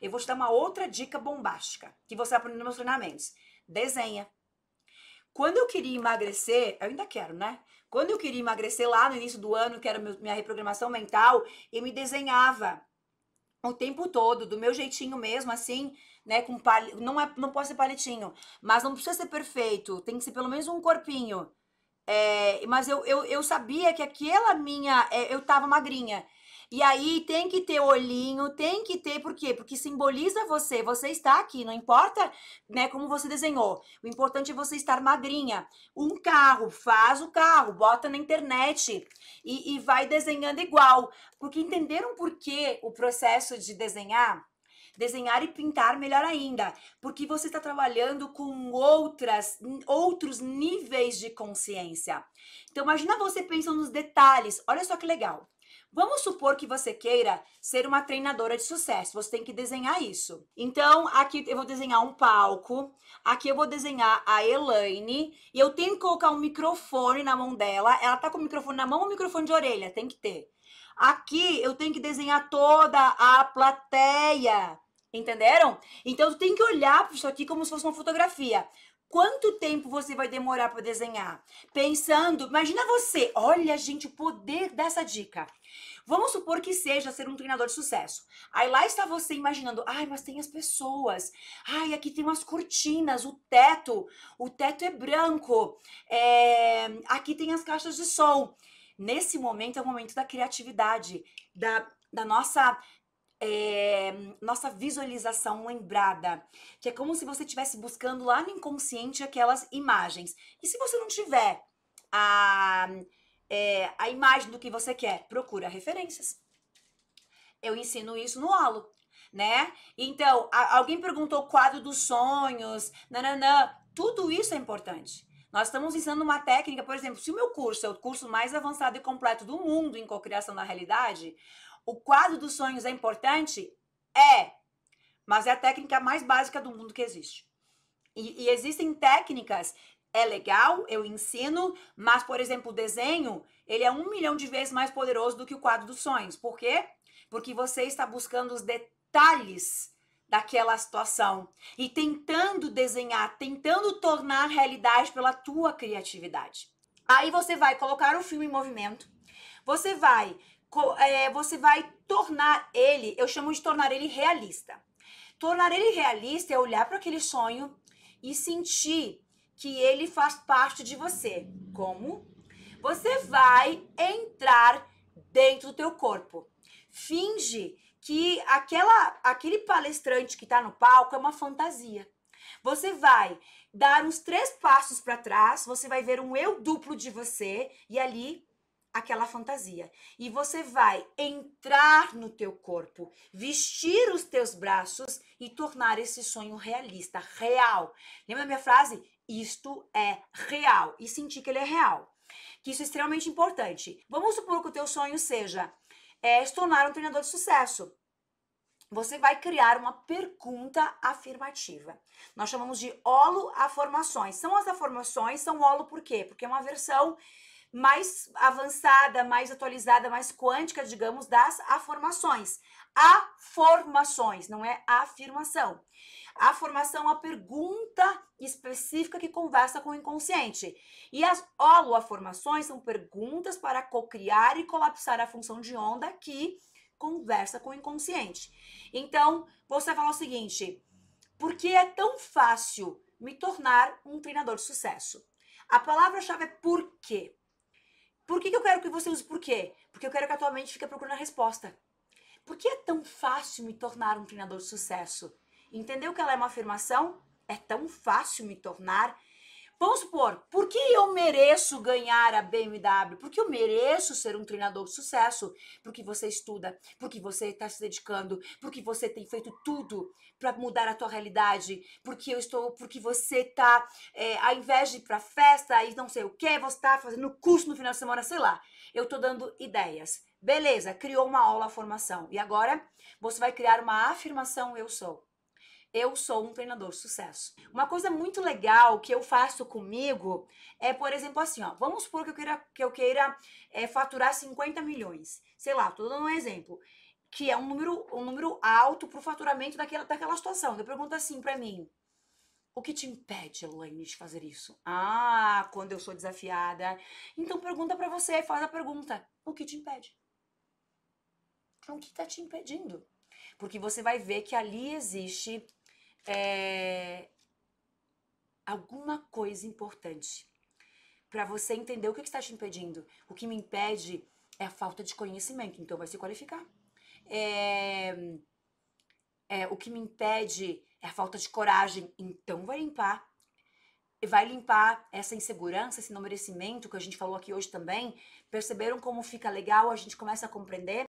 Eu vou te dar uma outra dica bombástica que você aprende nos meus treinamentos. Desenha. Quando eu queria emagrecer, eu ainda quero, né? Quando eu queria emagrecer lá no início do ano, que era minha reprogramação mental, eu me desenhava o tempo todo, do meu jeitinho mesmo, assim, né? Com pal... não, é, não pode ser palitinho, mas não precisa ser perfeito, tem que ser pelo menos um corpinho. É, mas eu, eu, eu sabia que aquela minha. É, eu tava magrinha. E aí tem que ter olhinho, tem que ter, por quê? Porque simboliza você, você está aqui, não importa né, como você desenhou. O importante é você estar magrinha. Um carro, faz o carro, bota na internet e, e vai desenhando igual. Porque entenderam por que o processo de desenhar? desenhar e pintar melhor ainda, porque você está trabalhando com outras, outros níveis de consciência. Então imagina você pensando nos detalhes. Olha só que legal. Vamos supor que você queira ser uma treinadora de sucesso. Você tem que desenhar isso. Então, aqui eu vou desenhar um palco. Aqui eu vou desenhar a Elaine. E eu tenho que colocar um microfone na mão dela. Ela tá com o microfone na mão ou microfone de orelha? Tem que ter. Aqui eu tenho que desenhar toda a plateia. Entenderam? Então, tem que olhar para isso aqui como se fosse uma fotografia. Quanto tempo você vai demorar para desenhar? Pensando, imagina você, olha gente, o poder dessa dica. Vamos supor que seja ser um treinador de sucesso. Aí lá está você imaginando, ai, mas tem as pessoas, ai, aqui tem umas cortinas, o teto, o teto é branco, é... aqui tem as caixas de som. Nesse momento é o momento da criatividade, da, da nossa é, nossa visualização lembrada, que é como se você estivesse buscando lá no inconsciente aquelas imagens. E se você não tiver a, é, a imagem do que você quer, procura referências. Eu ensino isso no aulo né? Então, a, alguém perguntou o quadro dos sonhos, nananã. Tudo isso é importante. Nós estamos ensinando uma técnica, por exemplo, se o meu curso é o curso mais avançado e completo do mundo em cocriação da realidade, o quadro dos sonhos é importante? É, mas é a técnica mais básica do mundo que existe. E, e existem técnicas, é legal, eu ensino, mas, por exemplo, o desenho, ele é um milhão de vezes mais poderoso do que o quadro dos sonhos. Por quê? Porque você está buscando os detalhes daquela situação e tentando desenhar, tentando tornar realidade pela tua criatividade. Aí você vai colocar o filme em movimento, você vai, é, você vai tornar ele, eu chamo de tornar ele realista. Tornar ele realista é olhar para aquele sonho e sentir que ele faz parte de você. Como? Você vai entrar dentro do teu corpo. Finge que aquela, aquele palestrante que está no palco é uma fantasia. Você vai dar uns três passos para trás, você vai ver um eu duplo de você e ali aquela fantasia. E você vai entrar no teu corpo, vestir os teus braços e tornar esse sonho realista, real. Lembra a minha frase? Isto é real e sentir que ele é real. Que isso é extremamente importante. Vamos supor que o teu sonho seja é, se tornar um treinador de sucesso? Você vai criar uma pergunta afirmativa. Nós chamamos de holo afirmações. São as afirmações, são holo por quê? Porque é uma versão mais avançada, mais atualizada, mais quântica, digamos, das afirmações. Afirmações, não é afirmação. A formação é uma pergunta específica que conversa com o inconsciente. E as holoaformações são perguntas para cocriar e colapsar a função de onda que conversa com o inconsciente. Então, você vai falar o seguinte: por que é tão fácil me tornar um treinador de sucesso? A palavra-chave é por quê? Por que, que eu quero que você use por quê? Porque eu quero que a tua mente fique procurando a resposta. Por que é tão fácil me tornar um treinador de sucesso? Entendeu que ela é uma afirmação? É tão fácil me tornar Vamos supor, por que eu mereço ganhar a BMW? Porque eu mereço ser um treinador de sucesso. Porque você estuda, porque você está se dedicando, porque você tem feito tudo para mudar a tua realidade, porque eu estou, porque você está, é, ao invés de ir para festa e não sei o que, você está fazendo curso no final de semana, sei lá. Eu estou dando ideias. Beleza, criou uma aula formação. E agora você vai criar uma afirmação eu sou eu sou um treinador sucesso. Uma coisa muito legal que eu faço comigo é, por exemplo, assim, ó, vamos supor que eu queira, que eu queira é, faturar 50 milhões. Sei lá, estou dando um exemplo. Que é um número, um número alto o faturamento daquela, daquela situação. Eu pergunto assim para mim, o que te impede, Elaine, de fazer isso? Ah, quando eu sou desafiada. Então pergunta para você, faz a pergunta. O que te impede? O que está te impedindo? Porque você vai ver que ali existe é, alguma coisa importante para você entender o que está te impedindo. O que me impede é a falta de conhecimento, então vai se qualificar. É, é, o que me impede é a falta de coragem, então vai limpar. Vai limpar essa insegurança, esse não merecimento que a gente falou aqui hoje também. Perceberam como fica legal? A gente começa a compreender